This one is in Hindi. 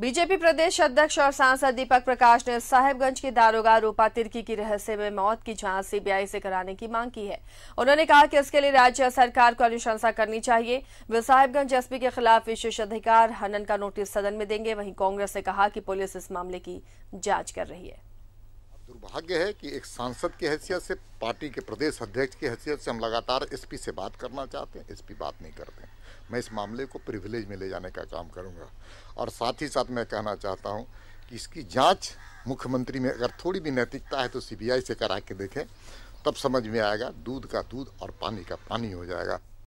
बीजेपी प्रदेश अध्यक्ष और सांसद दीपक प्रकाश ने साहेबगंज के दारोगा रूपा तिर्की की रहस्य में मौत की जांच सीबीआई से कराने की मांग की है उन्होंने कहा कि इसके लिए राज्य सरकार को अनुशंसा करनी चाहिए वे साहेबगंज एसपी के खिलाफ विशेष अधिकार हनन का नोटिस सदन में देंगे वहीं कांग्रेस ने कहा कि पुलिस इस मामले की जांच कर रही है दुर्भाग्य है कि एक सांसद की हैसियत से पार्टी के प्रदेश अध्यक्ष की हैसियत से हम लगातार एसपी से बात करना चाहते हैं एसपी बात नहीं करते हैं मैं इस मामले को प्रिविलेज में ले जाने का काम करूंगा और साथ ही साथ मैं कहना चाहता हूं कि इसकी जांच मुख्यमंत्री में अगर थोड़ी भी नैतिकता है तो सीबीआई से करा के देखें तब समझ में आएगा दूध का दूध और पानी का पानी हो जाएगा